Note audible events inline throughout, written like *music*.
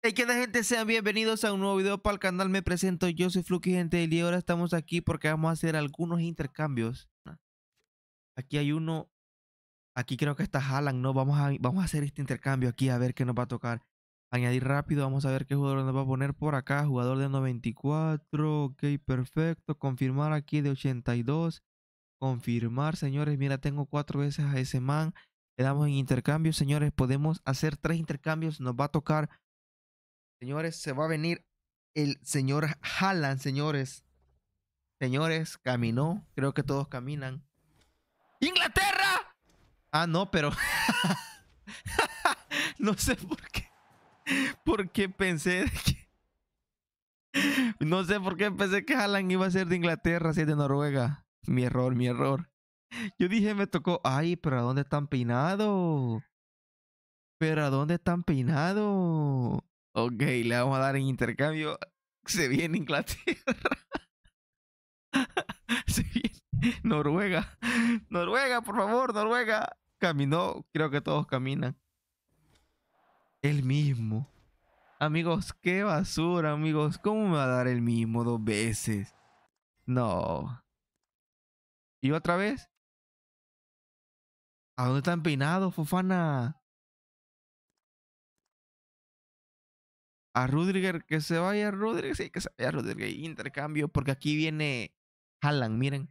Hey, ¿qué tal gente? Sean bienvenidos a un nuevo video para el canal. Me presento, yo soy Fluky, gente. Y ahora estamos aquí porque vamos a hacer algunos intercambios. Aquí hay uno. Aquí creo que está Jalan. ¿no? Vamos a, vamos a hacer este intercambio aquí a ver qué nos va a tocar. Añadir rápido, vamos a ver qué jugador nos va a poner por acá. Jugador de 94, ok, perfecto. Confirmar aquí de 82. Confirmar, señores. Mira, tengo cuatro veces a ese man. Le damos en intercambio, señores. Podemos hacer tres intercambios. Nos va a tocar Señores, se va a venir el señor Haaland, señores. Señores, caminó. Creo que todos caminan. ¡Inglaterra! Ah, no, pero. *laughs* no sé por qué. ¿Por qué pensé que. No sé por qué pensé que Haaland iba a ser de Inglaterra, si es de Noruega. Mi error, mi error. Yo dije, me tocó. Ay, pero ¿a dónde están peinados? Pero ¿a dónde están peinados? Ok, le vamos a dar en intercambio. Se viene Inglaterra. *laughs* Se viene Noruega. Noruega, por favor, Noruega. Caminó, creo que todos caminan. El mismo. Amigos, qué basura, amigos. ¿Cómo me va a dar el mismo dos veces? No. ¿Y otra vez? ¿A dónde están peinados, Fofana? a Rudiger, que se vaya Rudiger, sí, que se vaya Rudiger. Intercambio, porque aquí viene Haaland, miren.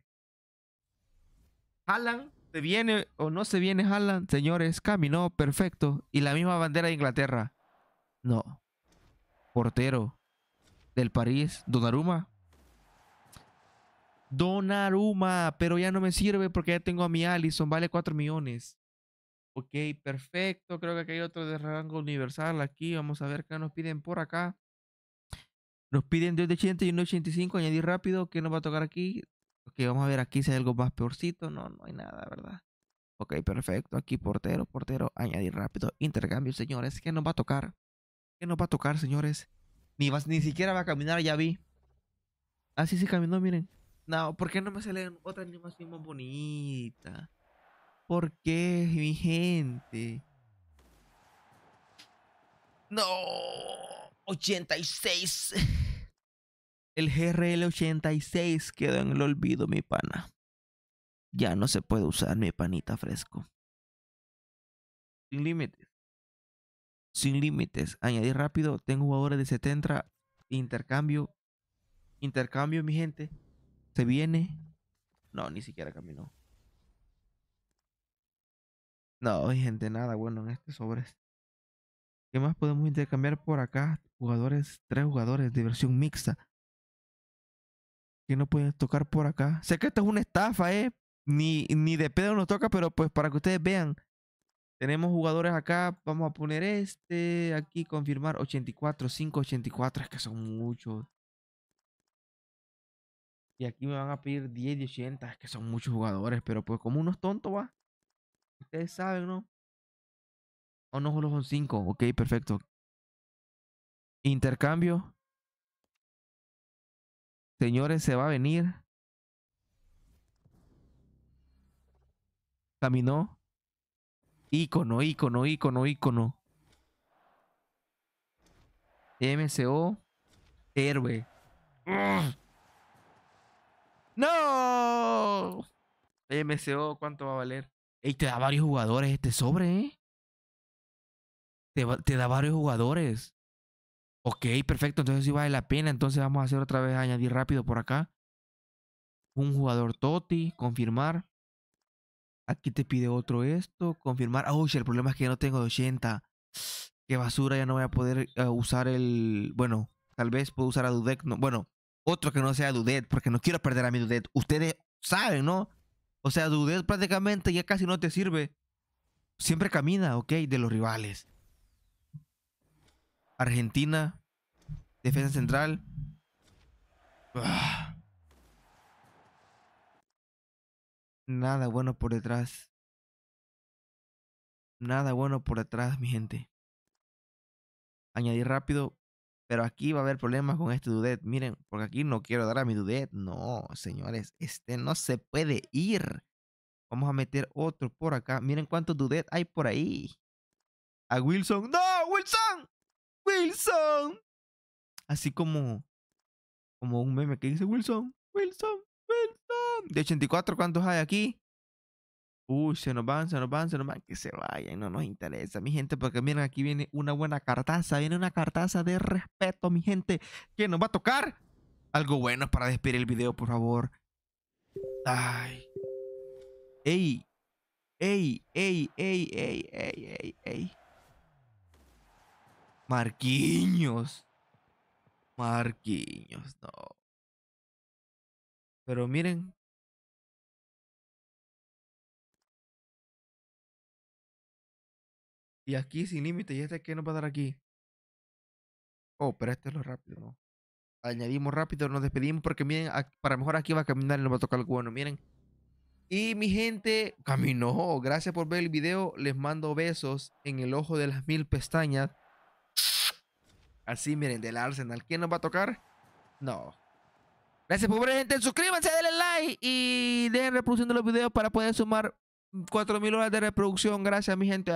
Haaland, ¿se viene o no se viene Haaland? Señores, caminó perfecto. Y la misma bandera de Inglaterra. No. Portero del París, Donnarumma. Donnarumma, pero ya no me sirve porque ya tengo a mi Allison, vale 4 millones. Ok, perfecto. Creo que aquí hay otro de rango universal. Aquí vamos a ver qué nos piden por acá. Nos piden de 80 y 185. Añadir rápido. ¿Qué nos va a tocar aquí? Ok, vamos a ver aquí si hay algo más peorcito. No, no hay nada, ¿verdad? Ok, perfecto. Aquí portero, portero. Añadir rápido. Intercambio, señores. ¿Qué nos va a tocar? ¿Qué nos va a tocar, señores? Ni, vas, ni siquiera va a caminar, ya vi. Así ah, se caminó, miren. No, ¿por qué no me sale otra ni más bonita? ¿Por qué, mi gente? No, 86. El GRL 86 quedó en el olvido, mi pana. Ya no se puede usar, mi panita fresco. Sin límites. Sin límites. Añadí rápido. Tengo jugadores de 70. Intercambio. Intercambio, mi gente. Se viene. No, ni siquiera caminó. No, gente, nada bueno en este sobre. ¿Qué más podemos intercambiar por acá? Jugadores, tres jugadores de versión mixta. Que no pueden tocar por acá. Sé que esto es una estafa, ¿eh? Ni, ni de pedo nos toca, pero pues para que ustedes vean. Tenemos jugadores acá. Vamos a poner este. Aquí confirmar 84, 5, 84. Es que son muchos. Y aquí me van a pedir 10 y 80. Es que son muchos jugadores. Pero pues como unos tontos va. Ustedes saben, ¿no? O oh, no, solo son cinco. Ok, perfecto. Intercambio. Señores, se va a venir. Caminó. Ícono, ícono, ícono, ícono. MCO. Héroe. ¡No! MCO, ¿cuánto va a valer? Y te da varios jugadores este sobre, ¿eh? Te, da varios jugadores. Ok, perfecto. Entonces sí vale la pena. Entonces vamos a hacer otra vez, añadir rápido por acá. Un jugador Toti, confirmar. Aquí te pide otro esto, confirmar. Oh, el problema es que no tengo de 80. Qué basura, ya no voy a poder eh, usar el... Bueno, tal vez puedo usar a Dudek. No, bueno, otro que no sea Dudet, porque no quiero perder a mi Dudet. Ustedes saben, ¿no? O sea, Dudet prácticamente ya casi no te sirve. Siempre camina, ok, de los rivales. Argentina, defensa central. Ah. Nada bueno por detrás. Nada bueno por detrás, mi gente. Añadir rápido. Pero aquí va a haber problemas con este Dudet. Miren, porque aquí no quiero dar a mi Dudet. No, señores, este no se puede ir. Vamos a meter otro por acá. Miren cuántos Dudet hay por ahí. A Wilson. ¡No, Wilson! ¡Wilson! Así como, como un meme que dice Wilson, Wilson, Wilson. De 84, ¿cuántos hay aquí? Uy, se nos van, se nos van, se nos van, que se vayan, no nos interesa, mi gente, porque miren, aquí viene una buena cartaza, viene una cartaza de respeto, mi gente, que nos va a tocar algo bueno para despedir el video, por favor. Ay. Ey, ey, ey, ey, ey, ey, ey, ey. Marquiños. Marquiños, no. Pero miren, Y aquí sin límite. ¿Y este qué nos va a dar aquí? Oh, pero este es lo rápido, ¿no? Añadimos rápido, nos despedimos porque miren, para mejor aquí va a caminar y nos va a tocar el bueno, miren. Y mi gente, caminó. Gracias por ver el video. Les mando besos en el ojo de las mil pestañas. Así, miren, del Arsenal. ¿Quién nos va a tocar? No. Gracias pobre gente. Suscríbanse, denle like y den reproducción de los videos para poder sumar 4.000 horas de reproducción. Gracias, mi gente.